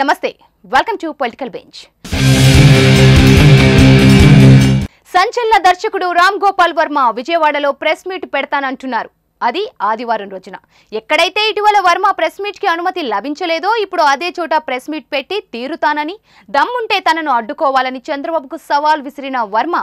నమస్తే welcome to political bench సంచలన దర్శకుడు రామ్ గోపాల్ వర్మ విజయవాడలో ప్రెస్ మీట్ పెడతానంటున్నారు అది ఆదివారం రోజున ఎక్కడైతే ఇటీవల వర్మ ప్రెస్ మీట్కి అనుమతి లభించలేదో ఇప్పుడు అదే చోట ప్రెస్ మీట్ పెట్టి తీరుతానని దమ్ముంటే తనను అడ్డుకోవాలని చంద్రబాబుకు సవాల్ విసిరిన వర్మ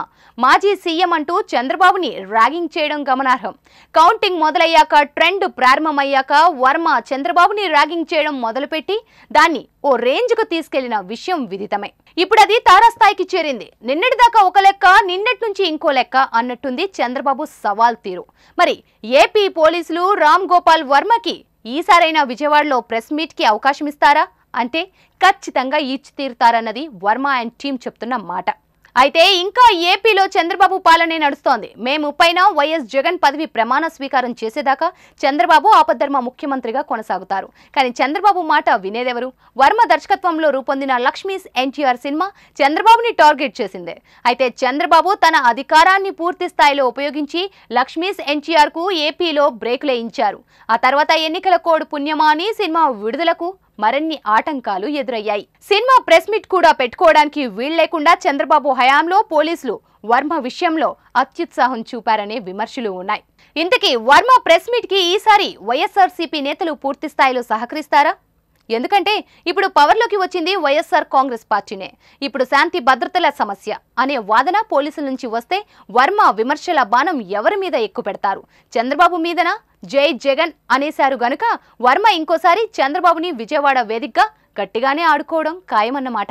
మాజీ సీఎం అంటూ చంద్రబాబుని ర్యాగింగ్ చేయడం గమనార్హం కౌంటింగ్ మొదలయ్యాక ట్రెండ్ ప్రారంభమయ్యాక వర్మ చంద్రబాబుని ర్యాగింగ్ చేయడం మొదలుపెట్టి దాన్ని ఓ రేంజ్కు తీసుకెళ్లిన విషయం విదితమే ఇప్పుడు అది తారాస్థాయికి చేరింది నిన్నటిదాకా ఒక లెక్క నిన్నటి నుంచి ఇంకో లెక్క అన్నట్టుంది చంద్రబాబు సవాల్ తీరు మరి ఏపీ ఏపీ పోలీసులు రామ్ గోపాల్ వర్మకి ఈసారైనా విజయవాడలో ప్రెస్ కి అవకాశం ఇస్తారా అంటే ఖచ్చితంగా ఇచ్చి తీరుతారన్నది వర్మ అండ్ టీం చెప్తున్న మాట అయితే ఇంకా ఏపీలో చంద్రబాబు పాలనే నడుస్తోంది మే ముప్పైనా వైఎస్ జగన్ పదవి ప్రమాణ స్వీకారం చేసేదాకా చంద్రబాబు ఆపద్ధర్మ ముఖ్యమంత్రిగా కొనసాగుతారు కానీ చంద్రబాబు మాట వినేదెవరు వర్మ దర్శకత్వంలో రూపొందిన లక్ష్మీస్ ఎన్టీఆర్ సినిమా చంద్రబాబుని టార్గెట్ చేసిందే అయితే చంద్రబాబు తన అధికారాన్ని పూర్తి స్థాయిలో ఉపయోగించి లక్ష్మీస్ ఎన్టీఆర్ కు ఏపీలో బ్రేక్ లేయించారు ఆ తర్వాత ఎన్నికల కోడ్ పుణ్యమా సినిమా విడుదలకు మరిన్ని ఆటంకాలు ఎదురయ్యాయి సినిమా ప్రెస్ మీట్ కూడా పెట్టుకోవడానికి వీల్లేకుండా చంద్రబాబు హయాంలో పోలీసులు వర్మ విషయంలో అత్యుత్సాహం చూపారనే విమర్శలు ఉన్నాయి ఇంతకీ వర్మ ప్రెస్ మీట్ కి ఈసారి వైఎస్ఆర్సీపీ నేతలు పూర్తిస్థాయిలో సహకరిస్తారా ఎందుకంటే ఇప్పుడు పవర్లోకి వచ్చింది వైఎస్ఆర్ కాంగ్రెస్ పార్టీనే ఇప్పుడు శాంతి భద్రతల సమస్య అనే వాదన పోలీసుల నుంచి వస్తే వర్మ విమర్శల బాణం ఎవరి మీద ఎక్కువ పెడతారు చంద్రబాబు మీదనా జై జగన్ అనేశారు గనుక వర్మ ఇంకోసారి చంద్రబాబుని విజయవాడ వేదికగా గట్టిగానే ఆడుకోవడం ఖాయమన్నమాట